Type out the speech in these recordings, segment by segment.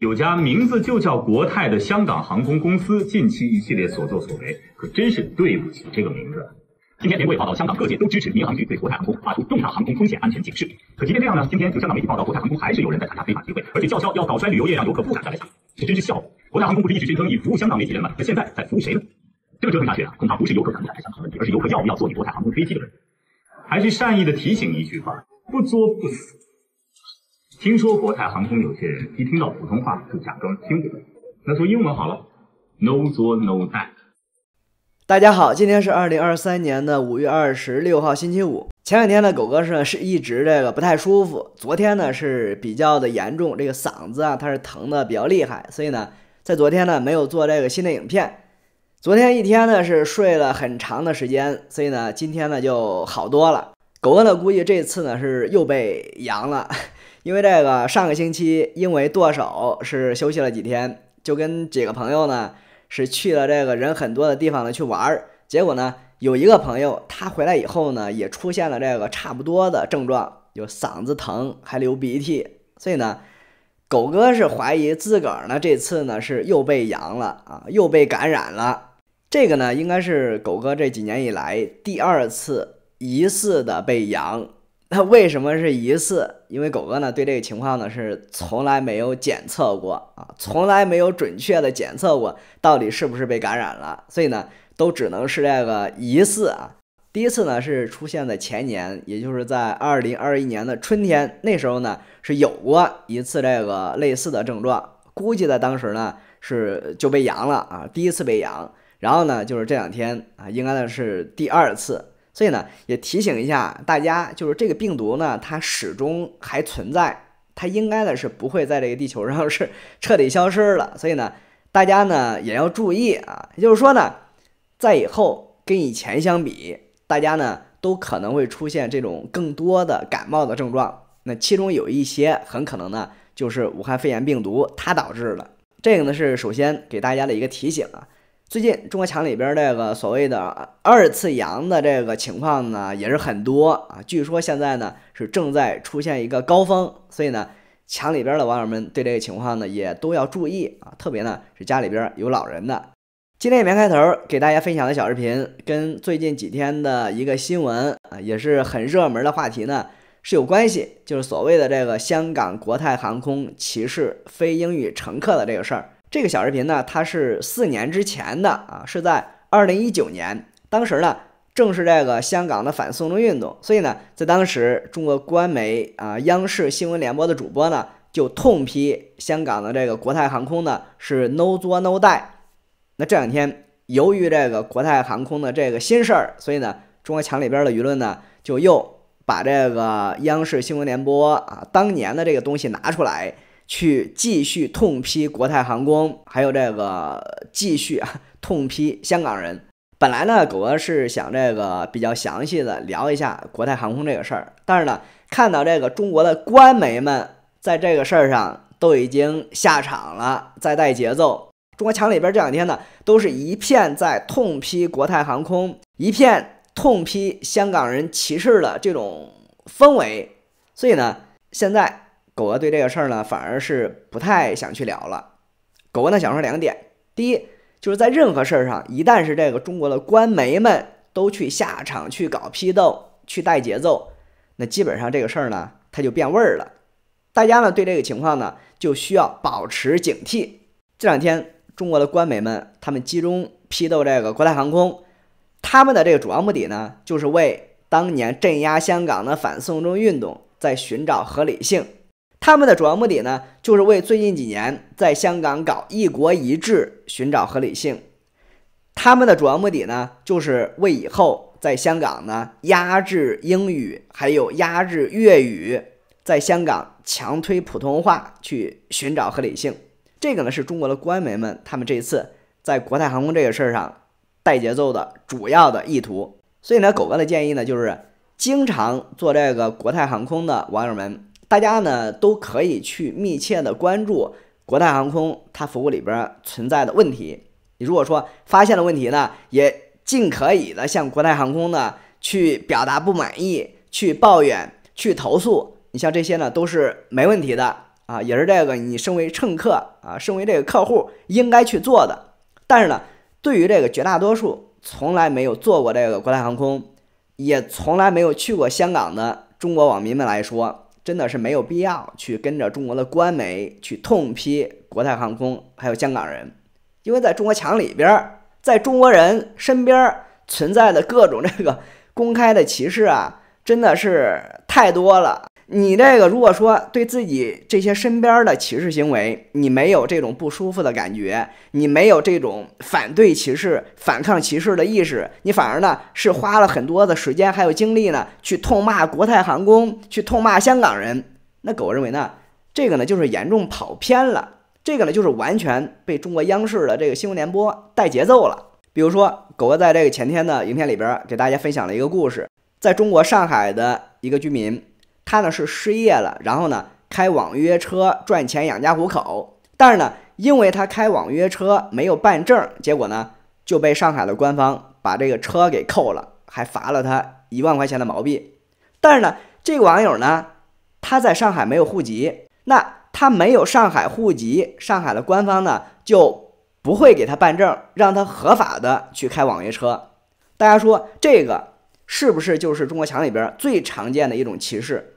有家名字就叫国泰的香港航空公司，近期一系列所作所为，可真是对不起这个名字。今天媒体报道，香港各界都支持民航局对国泰航空发出重大航空风险安全警示。可即便这样呢，今天有香港媒体报道，国泰航空还是有人在参加非法集会，而且叫嚣要搞衰旅游业，让游客不敢再来港，这真是笑话。国泰航空不是一直宣称以服务香港媒体人们，可现在在服务谁呢？这个折腾下去啊，恐怕不是游客敢不敢来香港的问题，而是游客要不要坐你国泰航空飞机的问题。还是善意的提醒一句话：不作不死。听说国泰航空有些人一听到普通话就假装听不懂，那说英文好了，No do no die。大家好，今天是二零二三年的五月二十六号星期五。前两天呢，狗哥是是一直这个不太舒服，昨天呢是比较的严重，这个嗓子啊它是疼的比较厉害，所以呢在昨天呢没有做这个新的影片。昨天一天呢是睡了很长的时间，所以呢今天呢就好多了。狗哥呢估计这次呢是又被阳了。因为这个上个星期，因为剁手是休息了几天，就跟几个朋友呢是去了这个人很多的地方呢去玩儿，结果呢有一个朋友他回来以后呢也出现了这个差不多的症状，有嗓子疼还流鼻涕，所以呢狗哥是怀疑自个儿呢这次呢是又被阳了啊又被感染了，这个呢应该是狗哥这几年以来第二次疑似的被阳，那为什么是疑似？因为狗哥呢对这个情况呢是从来没有检测过啊，从来没有准确的检测过到底是不是被感染了，所以呢都只能是这个疑似啊。第一次呢是出现的前年，也就是在二零二一年的春天，那时候呢是有过一次这个类似的症状，估计在当时呢是就被阳了啊，第一次被阳，然后呢就是这两天啊，应该呢是第二次。所以呢，也提醒一下大家，就是这个病毒呢，它始终还存在，它应该呢是不会在这个地球上是彻底消失了。所以呢，大家呢也要注意啊，也就是说呢，在以后跟以前相比，大家呢都可能会出现这种更多的感冒的症状，那其中有一些很可能呢就是武汉肺炎病毒它导致的。这个呢是首先给大家的一个提醒啊。最近，中国墙里边这个所谓的二次阳的这个情况呢，也是很多啊。据说现在呢是正在出现一个高峰，所以呢，墙里边的网友们对这个情况呢也都要注意啊。特别呢是家里边有老人的。今天也面开头给大家分享的小视频，跟最近几天的一个新闻啊，也是很热门的话题呢，是有关系。就是所谓的这个香港国泰航空歧视非英语乘客的这个事儿。这个小视频呢，它是四年之前的啊，是在二零一九年，当时呢，正是这个香港的反送中运动，所以呢，在当时中国官媒啊，央视新闻联播的主播呢，就痛批香港的这个国泰航空呢是 no 作 no die。那这两天由于这个国泰航空的这个新事儿，所以呢，中国强里边的舆论呢，就又把这个央视新闻联播啊当年的这个东西拿出来。去继续痛批国泰航空，还有这个继续啊痛批香港人。本来呢，狗哥是想这个比较详细的聊一下国泰航空这个事儿，但是呢，看到这个中国的官媒们在这个事儿上都已经下场了，在带节奏。中国强里边这两天呢，都是一片在痛批国泰航空，一片痛批香港人歧视的这种氛围，所以呢，现在。狗哥对这个事儿呢，反而是不太想去聊了。狗哥呢想说两点：第一，就是在任何事儿上，一旦是这个中国的官媒们都去下场去搞批斗、去带节奏，那基本上这个事儿呢，它就变味儿了。大家呢对这个情况呢，就需要保持警惕。这两天中国的官媒们他们集中批斗这个国泰航空，他们的这个主要目的呢，就是为当年镇压香港的反送中运动在寻找合理性。他们的主要目的呢，就是为最近几年在香港搞一国一制寻找合理性；他们的主要目的呢，就是为以后在香港呢压制英语，还有压制粤语，在香港强推普通话去寻找合理性。这个呢，是中国的官媒们他们这次在国泰航空这个事儿上带节奏的主要的意图。所以呢，狗哥的建议呢，就是经常做这个国泰航空的网友们。大家呢都可以去密切的关注国泰航空它服务里边存在的问题。你如果说发现了问题呢，也尽可以的向国泰航空呢去表达不满意、去抱怨、去投诉。你像这些呢都是没问题的啊，也是这个你身为乘客啊，身为这个客户应该去做的。但是呢，对于这个绝大多数从来没有坐过这个国泰航空，也从来没有去过香港的中国网民们来说，真的是没有必要去跟着中国的官媒去痛批国泰航空，还有香港人，因为在中国墙里边，在中国人身边存在的各种这个公开的歧视啊，真的是太多了。你这个如果说对自己这些身边的歧视行为，你没有这种不舒服的感觉，你没有这种反对歧视、反抗歧视的意识，你反而呢是花了很多的时间还有精力呢去痛骂国泰航空，去痛骂香港人。那狗认为呢，这个呢就是严重跑偏了，这个呢就是完全被中国央视的这个新闻联播带节奏了。比如说，狗哥在这个前天的影片里边给大家分享了一个故事，在中国上海的一个居民。他呢是失业了，然后呢开网约车赚钱养家糊口，但是呢，因为他开网约车没有办证，结果呢就被上海的官方把这个车给扣了，还罚了他一万块钱的毛币。但是呢，这个网友呢他在上海没有户籍，那他没有上海户籍，上海的官方呢就不会给他办证，让他合法的去开网约车。大家说这个是不是就是中国强里边最常见的一种歧视？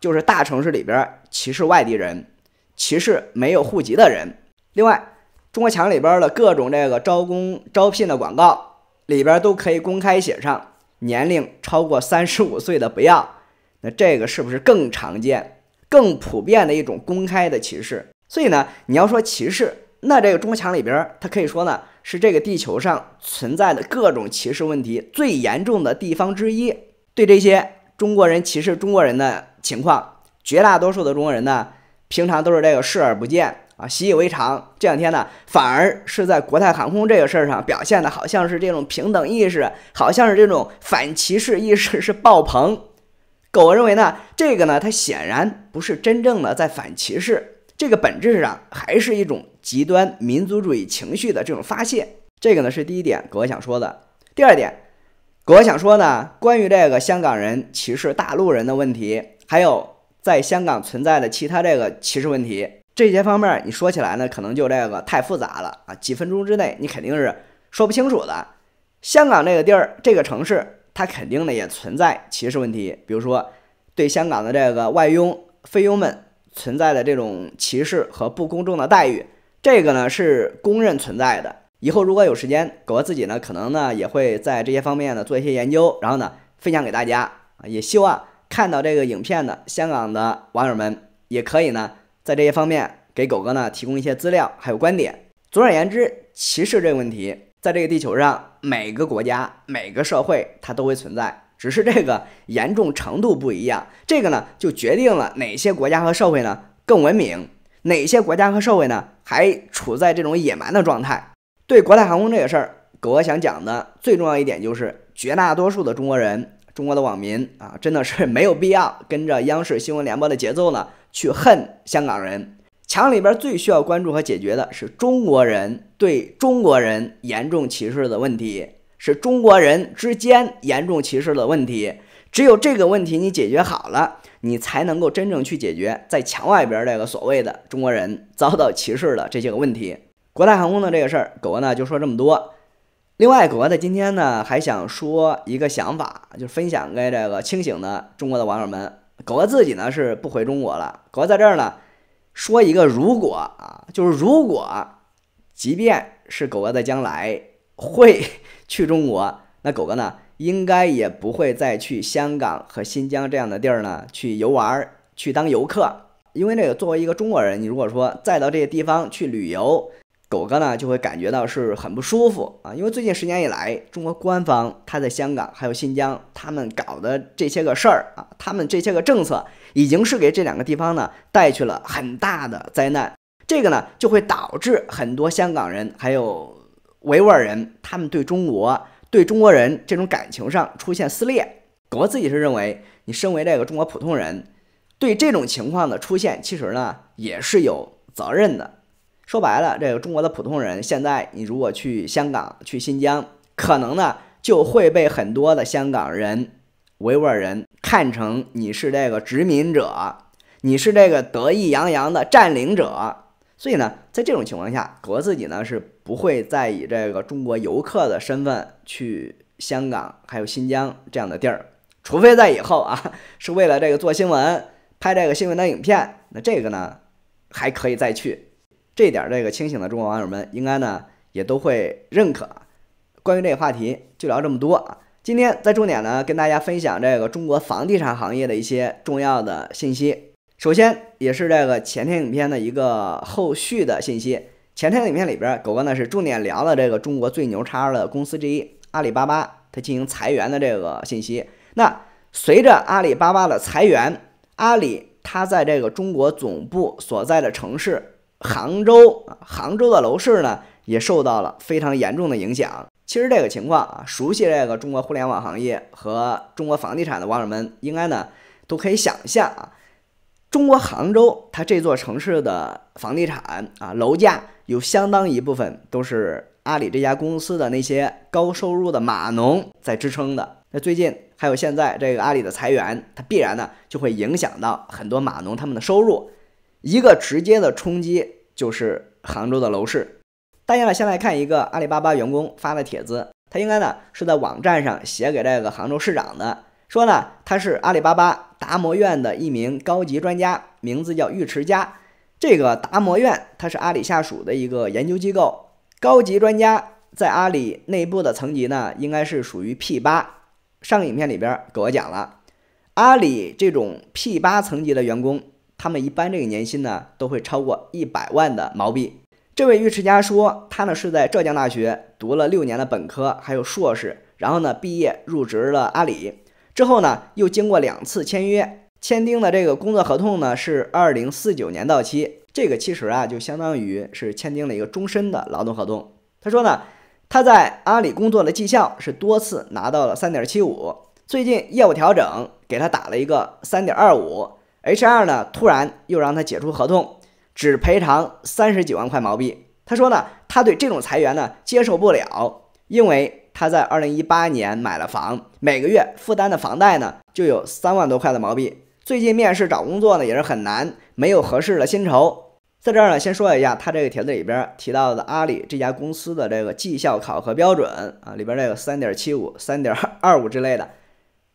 就是大城市里边歧视外地人，歧视没有户籍的人。另外，中国墙里边的各种这个招工招聘的广告里边都可以公开写上年龄超过三十五岁的不要。那这个是不是更常见、更普遍的一种公开的歧视？所以呢，你要说歧视，那这个中国墙里边，它可以说呢是这个地球上存在的各种歧视问题最严重的地方之一。对这些。中国人歧视中国人的情况，绝大多数的中国人呢，平常都是这个视而不见啊，习以为常。这两天呢，反而是在国泰航空这个事儿上表现的好像是这种平等意识，好像是这种反歧视意识是爆棚。狗认为呢，这个呢，它显然不是真正的在反歧视，这个本质上还是一种极端民族主义情绪的这种发泄。这个呢是第一点，狗想说的。第二点。我想说呢，关于这个香港人歧视大陆人的问题，还有在香港存在的其他这个歧视问题，这些方面你说起来呢，可能就这个太复杂了啊，几分钟之内你肯定是说不清楚的。香港这个地儿、这个城市，它肯定呢也存在歧视问题，比如说对香港的这个外佣、菲佣们存在的这种歧视和不公正的待遇，这个呢是公认存在的。以后如果有时间，狗哥自己呢，可能呢也会在这些方面呢做一些研究，然后呢分享给大家啊。也希望看到这个影片的香港的网友们，也可以呢在这些方面给狗哥呢提供一些资料，还有观点。总而言之，歧视这个问题，在这个地球上每个国家、每个社会它都会存在，只是这个严重程度不一样。这个呢就决定了哪些国家和社会呢更文明，哪些国家和社会呢还处在这种野蛮的状态。对国泰航空这个事儿，狗哥想讲的最重要一点就是，绝大多数的中国人、中国的网民啊，真的是没有必要跟着央视新闻联播的节奏呢去恨香港人。墙里边最需要关注和解决的是中国人对中国人严重歧视的问题，是中国人之间严重歧视的问题。只有这个问题你解决好了，你才能够真正去解决在墙外边这个所谓的中国人遭到歧视的这些个问题。国泰航空的这个事儿，狗哥呢就说这么多。另外，狗哥在今天呢还想说一个想法，就分享给这个清醒的中国的网友们。狗哥自己呢是不回中国了。狗哥在这儿呢说一个如果啊，就是如果，即便是狗哥在将来会去中国，那狗哥呢应该也不会再去香港和新疆这样的地儿呢去游玩去当游客，因为这个作为一个中国人，你如果说再到这些地方去旅游，狗哥呢就会感觉到是很不舒服啊，因为最近十年以来，中国官方他在香港还有新疆，他们搞的这些个事儿啊，他们这些个政策已经是给这两个地方呢带去了很大的灾难。这个呢就会导致很多香港人还有维吾尔人，他们对中国对中国人这种感情上出现撕裂。狗哥自己是认为，你身为这个中国普通人，对这种情况的出现，其实呢也是有责任的。说白了，这个中国的普通人，现在你如果去香港、去新疆，可能呢就会被很多的香港人、维吾尔人看成你是这个殖民者，你是这个得意洋洋的占领者。所以呢，在这种情况下，格自己呢是不会再以这个中国游客的身份去香港、还有新疆这样的地儿，除非在以后啊是为了这个做新闻、拍这个新闻的影片，那这个呢还可以再去。这点，这个清醒的中国网友们应该呢也都会认可。关于这个话题，就聊这么多啊！今天在重点呢跟大家分享这个中国房地产行业的一些重要的信息。首先，也是这个前天影片的一个后续的信息。前天影片里边，狗哥呢是重点聊了这个中国最牛叉的公司之一阿里巴巴，它进行裁员的这个信息。那随着阿里巴巴的裁员，阿里它在这个中国总部所在的城市。杭州啊，杭州的楼市呢，也受到了非常严重的影响。其实这个情况啊，熟悉这个中国互联网行业和中国房地产的网友们，应该呢都可以想象啊，中国杭州它这座城市的房地产啊，楼价有相当一部分都是阿里这家公司的那些高收入的码农在支撑的。那最近还有现在这个阿里的裁员，它必然呢就会影响到很多码农他们的收入，一个直接的冲击。就是杭州的楼市，大家呢先来看一个阿里巴巴员工发的帖子，他应该呢是在网站上写给这个杭州市长的，说呢他是阿里巴巴达摩院的一名高级专家，名字叫尉迟佳。这个达摩院它是阿里下属的一个研究机构，高级专家在阿里内部的层级呢应该是属于 P 八。上个影片里边给我讲了，阿里这种 P 八层级的员工。他们一般这个年薪呢都会超过一百万的毛币。这位尉迟家说，他呢是在浙江大学读了六年的本科，还有硕士，然后呢毕业入职了阿里，之后呢又经过两次签约，签订的这个工作合同呢是二零四九年到期，这个其实啊就相当于是签订了一个终身的劳动合同。他说呢，他在阿里工作的绩效是多次拿到了三点七五，最近业务调整给他打了一个三点二五。H R 呢，突然又让他解除合同，只赔偿三十几万块毛币。他说呢，他对这种裁员呢接受不了，因为他在二零一八年买了房，每个月负担的房贷呢就有三万多块的毛币。最近面试找工作呢也是很难，没有合适的薪酬。在这儿呢，先说一下他这个帖子里边提到的阿里这家公司的这个绩效考核标准啊，里边这个三点七五、三点二二五之类的，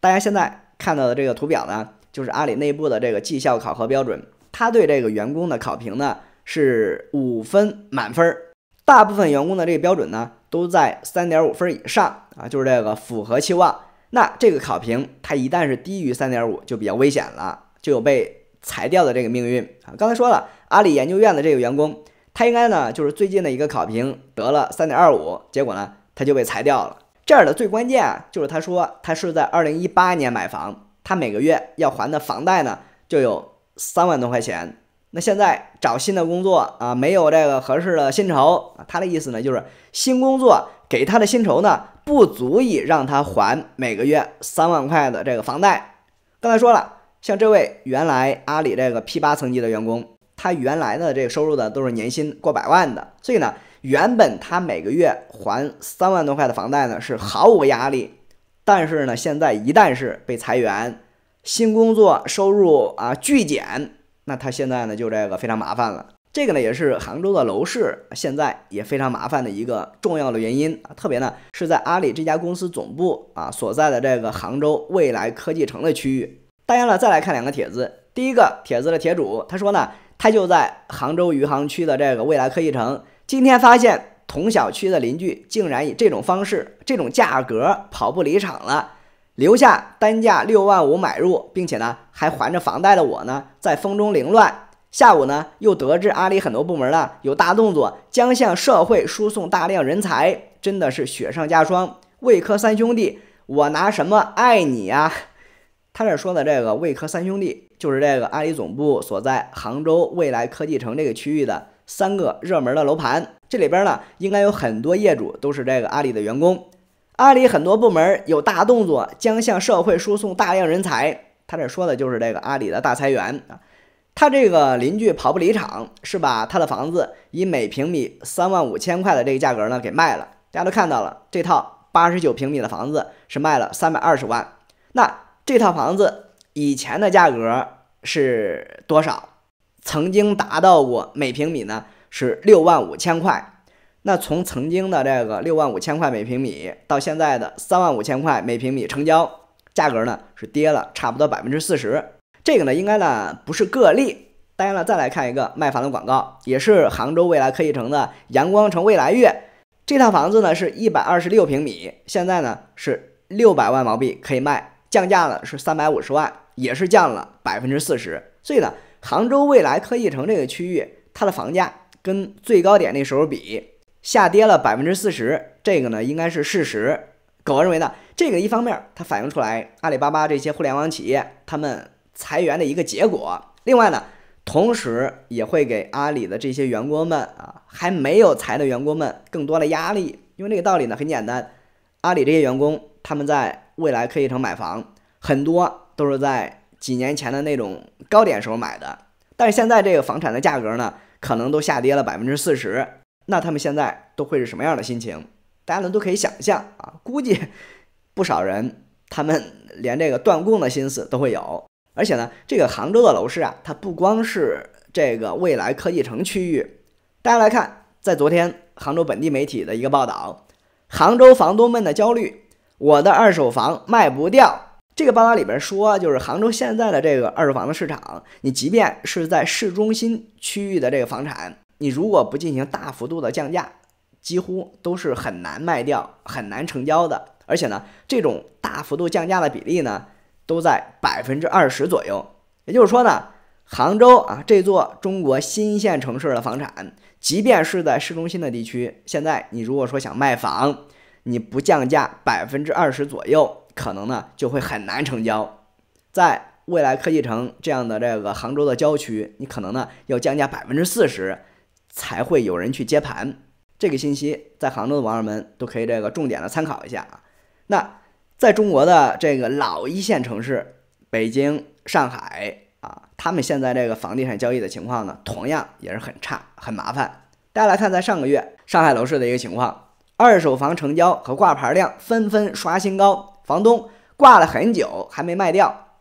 大家现在看到的这个图表呢。就是阿里内部的这个绩效考核标准，他对这个员工的考评呢是五分满分儿，大部分员工的这个标准呢都在三点五分以上啊，就是这个符合期望。那这个考评他一旦是低于三点五，就比较危险了，就有被裁掉的这个命运啊。刚才说了，阿里研究院的这个员工，他应该呢就是最近的一个考评得了三点二五，结果呢他就被裁掉了。这样的最关键啊，就是他说他是在二零一八年买房。他每个月要还的房贷呢，就有三万多块钱。那现在找新的工作啊，没有这个合适的薪酬。他的意思呢，就是新工作给他的薪酬呢，不足以让他还每个月三万块的这个房贷。刚才说了，像这位原来阿里这个 P 八层级的员工，他原来的这个收入呢都是年薪过百万的，所以呢，原本他每个月还三万多块的房贷呢，是毫无压力。但是呢，现在一旦是被裁员，新工作收入啊巨减，那他现在呢就这个非常麻烦了。这个呢也是杭州的楼市现在也非常麻烦的一个重要的原因啊，特别呢是在阿里这家公司总部啊所在的这个杭州未来科技城的区域。大家呢再来看两个帖子，第一个帖子的帖主他说呢，他就在杭州余杭区的这个未来科技城，今天发现。同小区的邻居竟然以这种方式、这种价格跑步离场了，留下单价六万五买入，并且呢还还着房贷的我呢，在风中凌乱。下午呢又得知阿里很多部门呢有大动作，将向社会输送大量人才，真的是雪上加霜。魏科三兄弟，我拿什么爱你呀？他这说的这个魏科三兄弟，就是这个阿里总部所在杭州未来科技城这个区域的。三个热门的楼盘，这里边呢应该有很多业主都是这个阿里的员工。阿里很多部门有大动作，将向社会输送大量人才。他这说的就是这个阿里的大裁员啊。他这个邻居跑不离场是把他的房子以每平米三万五千块的这个价格呢给卖了。大家都看到了，这套八十九平米的房子是卖了三百二十万。那这套房子以前的价格是多少？曾经达到过每平米呢是六万五千块，那从曾经的这个六万五千块每平米到现在的三万五千块每平米，成交价格呢是跌了差不多百分之四十。这个呢应该呢不是个例。大家呢再来看一个卖房的广告，也是杭州未来科技城的阳光城未来月。这套房子呢是一百二十六平米，现在呢是六百万毛币可以卖，降价了是三百五十万，也是降了百分之四十。所以呢。杭州未来科技城这个区域，它的房价跟最高点那时候比，下跌了百分之四十，这个呢应该是事实。狗认为呢，这个一方面它反映出来阿里巴巴这些互联网企业他们裁员的一个结果，另外呢，同时也会给阿里的这些员工们啊，还没有裁的员工们更多的压力。因为这个道理呢很简单，阿里这些员工他们在未来科技城买房，很多都是在。几年前的那种高点时候买的，但是现在这个房产的价格呢，可能都下跌了百分之四十，那他们现在都会是什么样的心情？大家呢都可以想象啊，估计不少人他们连这个断供的心思都会有。而且呢，这个杭州的楼市啊，它不光是这个未来科技城区域，大家来看，在昨天杭州本地媒体的一个报道，杭州房东们的焦虑：我的二手房卖不掉。这个报告里边说，就是杭州现在的这个二手房的市场，你即便是在市中心区域的这个房产，你如果不进行大幅度的降价，几乎都是很难卖掉、很难成交的。而且呢，这种大幅度降价的比例呢，都在百分之二十左右。也就是说呢，杭州啊这座中国新一线城市的房产，即便是在市中心的地区，现在你如果说想卖房，你不降价百分之二十左右。可能呢就会很难成交，在未来科技城这样的这个杭州的郊区，你可能呢要降价百分之四十才会有人去接盘。这个信息在杭州的网友们都可以这个重点的参考一下啊。那在中国的这个老一线城市，北京、上海啊，他们现在这个房地产交易的情况呢，同样也是很差很麻烦。大家来看在上个月上海楼市的一个情况，二手房成交和挂牌量纷纷刷新高。房东挂了很久还没卖掉，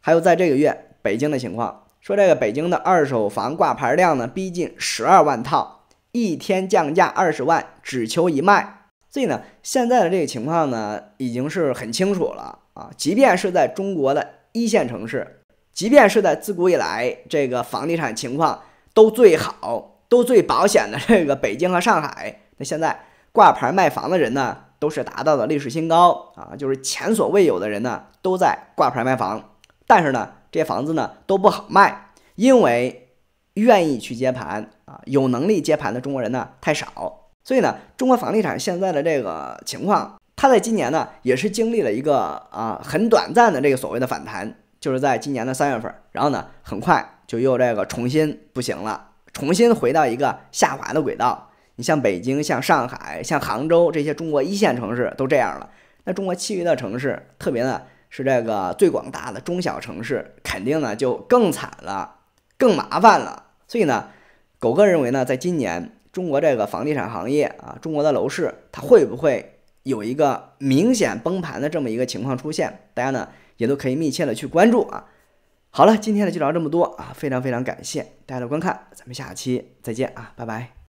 还有在这个月北京的情况，说这个北京的二手房挂牌量呢逼近十二万套，一天降价二十万，只求一卖。所以呢，现在的这个情况呢已经是很清楚了啊！即便是在中国的一线城市，即便是在自古以来这个房地产情况都最好、都最保险的这个北京和上海，那现在挂牌卖房的人呢？都是达到了历史新高啊，就是前所未有的人呢，都在挂牌卖房，但是呢，这些房子呢都不好卖，因为愿意去接盘啊，有能力接盘的中国人呢太少，所以呢，中国房地产现在的这个情况，它在今年呢也是经历了一个啊很短暂的这个所谓的反弹，就是在今年的三月份，然后呢，很快就又这个重新不行了，重新回到一个下滑的轨道。你像北京、像上海、像杭州这些中国一线城市都这样了，那中国其余的城市，特别呢是这个最广大的中小城市，肯定呢就更惨了，更麻烦了。所以呢，狗哥认为呢，在今年中国这个房地产行业啊，中国的楼市它会不会有一个明显崩盘的这么一个情况出现，大家呢也都可以密切的去关注啊。好了，今天的就聊这么多啊，非常非常感谢大家的观看，咱们下期再见啊，拜拜。